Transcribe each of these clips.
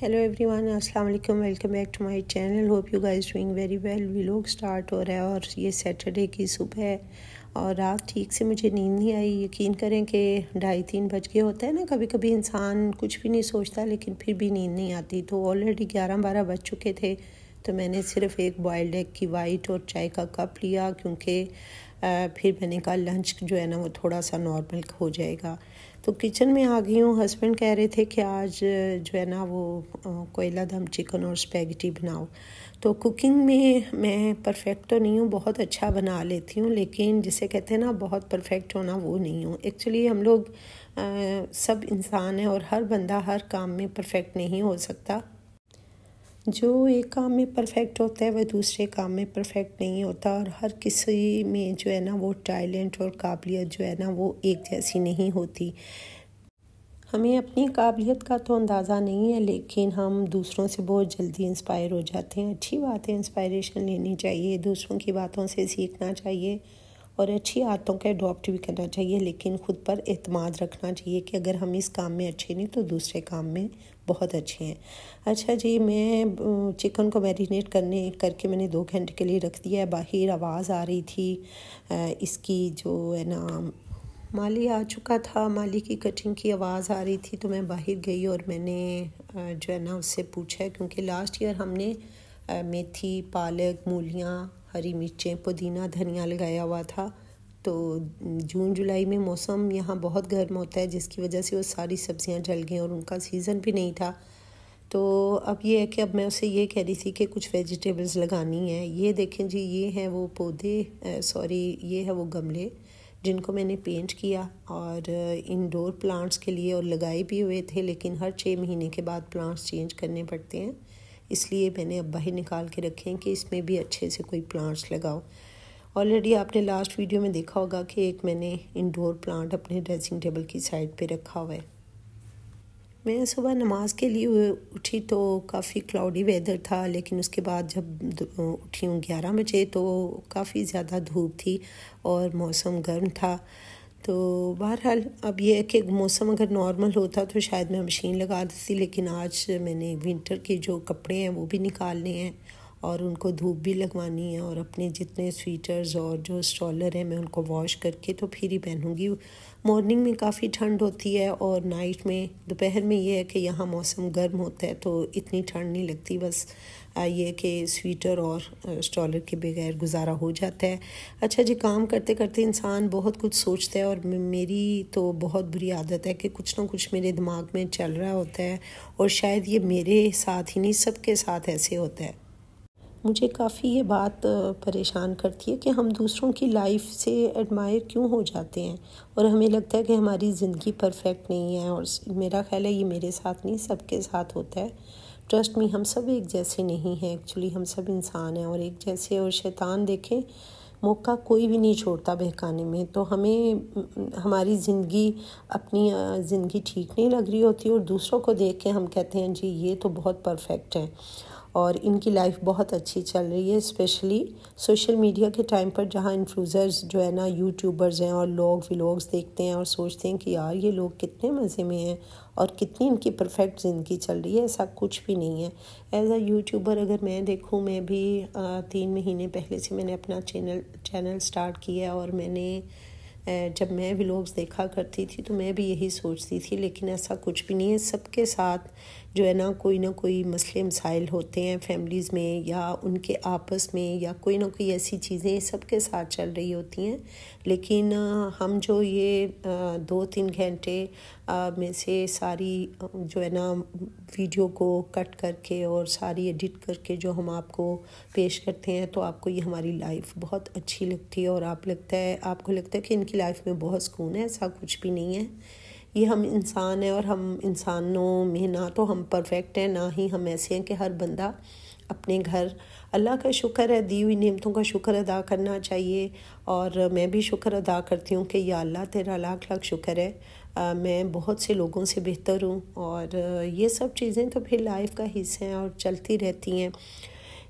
hello everyone अस्सलाम वालेकुम welcome back to my channel hope you guys doing very well vlog start हो रहा है और ये सैटरडे की सुबह है और रात ठीक से मुझे नींद नहीं आई यकीन करें कि ढाई तीन बज के होते हैं ना कभी कभी इंसान कुछ भी नहीं सोचता लेकिन फिर भी नींद नहीं आती तो ऑलरेडी ग्यारह बारह बज चुके थे तो मैंने सिर्फ एक बॉयल्ड एग की वाइट और चाय का कप लिया क्योंकि फिर मैंने कहा लंच जो है ना वो थोड़ा सा नॉर्मल हो जाएगा तो किचन में आ गई हूँ हस्बैंड कह रहे थे कि आज जो है ना वो कोयला दम चिकन और स्पैगटी बनाओ तो कुकिंग में मैं परफेक्ट तो नहीं हूँ बहुत अच्छा बना लेती हूँ लेकिन जिसे कहते हैं ना बहुत परफेक्ट होना वो नहीं हूँ एक्चुअली हम लोग आ, सब इंसान हैं और हर बंदा हर काम में परफेक्ट नहीं हो सकता जो एक काम में परफेक्ट होता है वह दूसरे काम में परफेक्ट नहीं होता और हर किसी में जो है ना वो टैलेंट और काबिलियत जो है ना वो एक जैसी नहीं होती हमें अपनी काबिलियत का तो अंदाज़ा नहीं है लेकिन हम दूसरों से बहुत जल्दी इंस्पायर हो जाते हैं अच्छी बात है इंस्पायरेशन लेनी चाहिए दूसरों की बातों से सीखना चाहिए और अच्छी आदतों का अडॉप्ट भी करना चाहिए लेकिन ख़ुद पर अतमाद रखना चाहिए कि अगर हम इस काम में अच्छे नहीं तो दूसरे काम में बहुत अच्छे हैं अच्छा जी मैं चिकन को मैरिनेट करने करके मैंने दो घंटे के लिए रख दिया है बाहर आवाज़ आ रही थी इसकी जो है ना माली आ चुका था माली की कटिंग की आवाज़ आ रही थी तो मैं बाहर गई और मैंने जो है ना उससे पूछा क्योंकि लास्ट ईयर हमने मेथी पालक मूलियाँ हरी मिर्चें पुदीना धनिया लगाया हुआ था तो जून जुलाई में मौसम यहाँ बहुत गर्म होता है जिसकी वजह से वो सारी सब्ज़ियाँ जल गई और उनका सीज़न भी नहीं था तो अब ये है कि अब मैं उसे ये कह रही थी कि कुछ वेजिटेबल्स लगानी है ये देखें जी ये हैं वो पौधे सॉरी ये है वो गमले जिनको मैंने पेंट किया और इंडोर प्लांट्स के लिए और लगाए भी हुए थे लेकिन हर छः महीने के बाद प्लांट्स चेंज करने पड़ते हैं इसलिए मैंने अब बाहर निकाल के रखे हैं कि इसमें भी अच्छे से कोई प्लांट्स लगाओ ऑलरेडी आपने लास्ट वीडियो में देखा होगा कि एक मैंने इंडोर प्लांट अपने ड्रेसिंग टेबल की साइड पे रखा हुआ है मैं सुबह नमाज के लिए उठी तो काफ़ी क्लाउडी वेदर था लेकिन उसके बाद जब उठी हूँ ग्यारह बजे तो काफ़ी ज़्यादा धूप थी और मौसम गर्म था तो बहरहाल अब ये है कि मौसम अगर नॉर्मल होता तो शायद मैं मशीन लगा देती लेकिन आज मैंने विंटर के जो कपड़े हैं वो भी निकालने हैं और उनको धूप भी लगवानी है और अपने जितने स्वीटर्स और जो स्टॉलर हैं मैं उनको वॉश करके तो फिर ही पहनूँगी मॉर्निंग में काफ़ी ठंड होती है और नाइट में दोपहर में ये है कि यहाँ मौसम गर्म होता है तो इतनी ठंड नहीं लगती बस ये कि स्वीटर और स्टॉलर के बगैर गुजारा हो जाता है अच्छा जी काम करते करते इंसान बहुत कुछ सोचता है और मेरी तो बहुत बुरी आदत है कि कुछ ना कुछ मेरे दिमाग में चल रहा होता है और शायद ये मेरे साथ ही नहीं सबके साथ ऐसे होता है मुझे काफ़ी ये बात परेशान करती है कि हम दूसरों की लाइफ से एडमायर क्यों हो जाते हैं और हमें लगता है कि हमारी ज़िंदगी परफेक्ट नहीं है और मेरा ख्याल है ये मेरे साथ नहीं सबके साथ होता है ट्रस्ट में हम सब एक जैसे नहीं हैं एक्चुअली हम सब इंसान हैं और एक जैसे और शैतान देखें मौका कोई भी नहीं छोड़ता बहकाने में तो हमें हमारी ज़िंदगी अपनी ज़िंदगी ठीक नहीं लग रही होती और दूसरों को देख के हम कहते हैं जी ये तो बहुत परफेक्ट है और इनकी लाइफ बहुत अच्छी चल रही है स्पेशली सोशल मीडिया के टाइम पर जहाँ इन्फ्लूज़र्स जो है ना यूट्यूबर्स हैं और लोग व्लॉग्स देखते हैं और सोचते हैं कि यार ये लोग कितने मज़े में हैं और कितनी इनकी परफेक्ट ज़िंदगी चल रही है ऐसा कुछ भी नहीं है एज अ यूट्यूबर अगर मैं देखूँ मैं भी तीन महीने पहले से मैंने अपना चैनल चैनल स्टार्ट किया और मैंने जब मैं व्लॉग्स देखा करती थी तो मैं भी यही सोचती थी लेकिन ऐसा कुछ भी नहीं है सबके साथ जो है ना कोई ना कोई मसले मसाइल होते हैं फैमिलीज़ में या उनके आपस में या कोई ना कोई ऐसी चीज़ें सबके साथ चल रही होती हैं लेकिन हम जो ये दो तीन घंटे में से सारी जो है ना वीडियो को कट करके और सारी एडिट करके जो हम आपको पेश करते हैं तो आपको ये हमारी लाइफ बहुत अच्छी लगती है और आप लगता है आपको लगता है कि इनकी की लाइफ में बहुत सुकून है ऐसा कुछ भी नहीं है ये हम इंसान हैं और हम इंसानों में ना तो हम परफेक्ट हैं ना ही हम ऐसे हैं कि हर बंदा अपने घर अल्लाह का शुक्र है दी हुई नियमतों का शुक्र अदा करना चाहिए और मैं भी शुक्र अदा करती हूँ कि या अल्लाह तेरा लाख लाख शुक्र है आ, मैं बहुत से लोगों से बेहतर हूँ और ये सब चीज़ें तो फिर लाइफ का हिस्सा हैं और चलती रहती हैं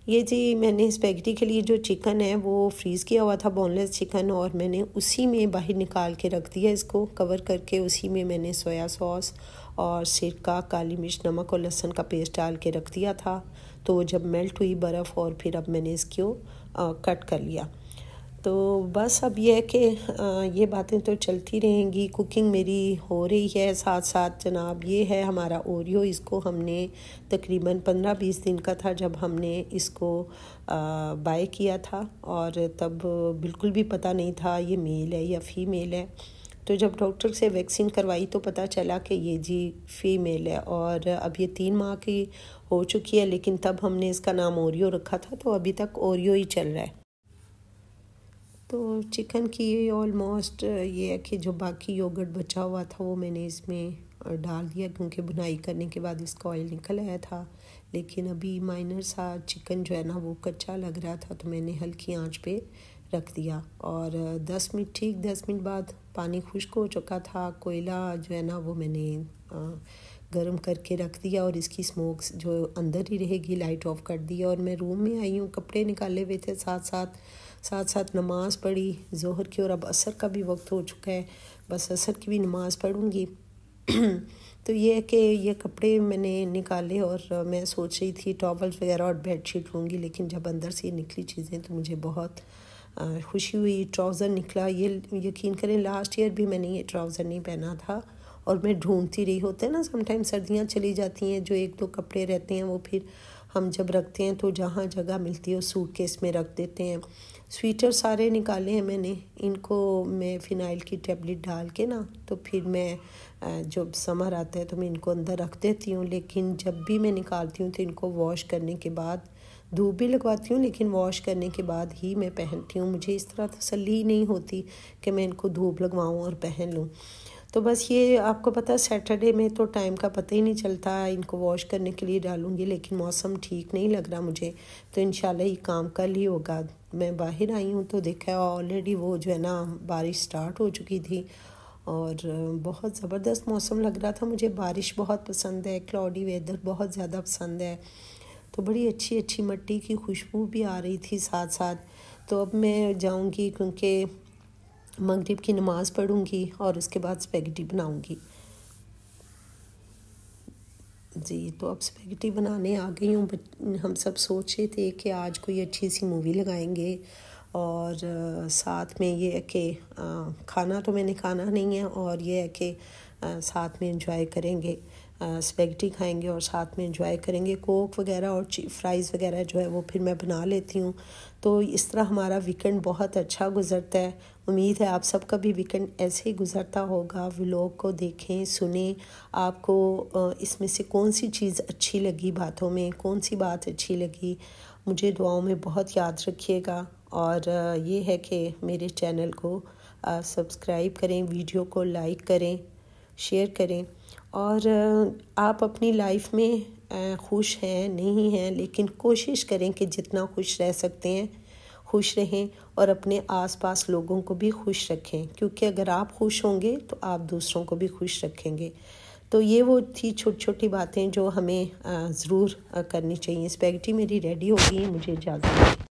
ये जी मैंने स्पैगेटी के लिए जो चिकन है वो फ्रीज़ किया हुआ था बोनलेस चिकन और मैंने उसी में बाहर निकाल के रख दिया इसको कवर करके उसी में मैंने सोया सॉस और सिरका काली मिर्च नमक और लहसुन का पेस्ट डाल के रख दिया था तो जब मेल्ट हुई बर्फ़ और फिर अब मैंने इसको कट कर लिया तो बस अब यह है कि ये बातें तो चलती रहेंगी कुकिंग मेरी हो रही है साथ साथ जनाब ये है हमारा ओरियो इसको हमने तकरीबन पंद्रह बीस दिन का था जब हमने इसको बाय किया था और तब बिल्कुल भी पता नहीं था ये मेल है या फीमेल है तो जब डॉक्टर से वैक्सीन करवाई तो पता चला कि ये जी फीमेल है और अब ये तीन माह की हो चुकी है लेकिन तब हमने इसका नाम ओरियो रखा था तो अभी तक ओरियो ही चल रहा है तो चिकन की ऑलमोस्ट ये है कि जो बाकी योगर्ट बचा हुआ था वो मैंने इसमें डाल दिया क्योंकि बुनाई करने के बाद इसका ऑयल निकल आया था लेकिन अभी माइनर सा चिकन जो है ना वो कच्चा लग रहा था तो मैंने हल्की आंच पे रख दिया और दस मिनट ठीक दस मिनट बाद पानी खुश्क हो चुका था कोयला जो है ना वो मैंने गर्म करके रख दिया और इसकी स्मोक्स जो अंदर ही रहेगी लाइट ऑफ कर दी और मैं रूम में आई हूँ कपड़े निकाले हुए थे साथ साथ साथ साथ नमाज़ पढ़ी जोहर की और अब असर का भी वक्त हो चुका है बस असर की भी नमाज़ पढ़ूँगी तो ये है कि ये कपड़े मैंने निकाले और मैं सोच रही थी टॉवल्स वगैरह और बेड शीट लूँगी लेकिन जब अंदर से निकली चीज़ें तो मुझे बहुत खुशी हुई ट्राउज़र निकला ये यकीन करें लास्ट ईयर भी मैंने ये ट्राउज़र नहीं पहना था और मैं ढूंढती रही होते हैं ना समाइम सर्दियाँ चली जाती हैं जो एक दो कपड़े रहते हैं वो फिर हम जब रखते हैं तो जहाँ जगह मिलती है सूट केस में रख देते हैं स्वीटर सारे निकाले हैं मैंने इनको मैं फिनाइल की टैबलेट डाल के ना तो फिर मैं जब समर आता है तो मैं इनको अंदर रख देती हूँ लेकिन जब भी मैं निकालती हूँ तो इनको वॉश करने के बाद धूप भी लगवाती हूँ लेकिन वॉश करने के बाद ही मैं पहनती हूँ मुझे इस तरह तसली नहीं होती कि मैं इनको धूप लगवाऊँ और पहन लूँ तो बस ये आपको पता सैटरडे में तो टाइम का पता ही नहीं चलता इनको वॉश करने के लिए डालूंगी लेकिन मौसम ठीक नहीं लग रहा मुझे तो इन ये काम कल ही होगा मैं बाहर आई हूँ तो देखा ऑलरेडी वो जो है ना बारिश स्टार्ट हो चुकी थी और बहुत ज़बरदस्त मौसम लग रहा था मुझे बारिश बहुत पसंद है क्लाउडी वेदर बहुत ज़्यादा पसंद है तो बड़ी अच्छी अच्छी मिट्टी की खुशबू भी आ रही थी साथ साथ तो अब मैं जाऊंगी क्योंकि मगरिब की नमाज़ पढ़ूँगी और उसके बाद स्पेगटी बनाऊँगी जी तो अब स्पेगटी बनाने आ गई हूँ हम सब सोच रहे थे कि आज कोई अच्छी सी मूवी लगाएंगे और साथ में ये है कि खाना तो मैंने खाना नहीं है और ये है कि साथ में एंजॉय करेंगे स्पेगटी खाएंगे और साथ में इंजॉय करेंगे कोक वगैरह और फ्राइज़ वगैरह जो है वो फिर मैं बना लेती हूँ तो इस तरह हमारा वीकेंड बहुत अच्छा गुजरता है उम्मीद है आप सबका भी वीकेंड ऐसे ही गुजरता होगा व्लॉग को देखें सुने आपको इसमें से कौन सी चीज़ अच्छी लगी बातों में कौन सी बात अच्छी लगी मुझे दुआओं में बहुत याद रखिएगा और ये है कि मेरे चैनल को सब्सक्राइब करें वीडियो को लाइक करें शेयर करें और आप अपनी लाइफ में खुश हैं नहीं हैं लेकिन कोशिश करें कि जितना खुश रह सकते हैं खुश रहें और अपने आसपास लोगों को भी खुश रखें क्योंकि अगर आप खुश होंगे तो आप दूसरों को भी खुश रखेंगे तो ये वो थी छोटी छोटी बातें जो हमें ज़रूर करनी चाहिए स्पैगटी मेरी रेडी हो गई मुझे इजाज़त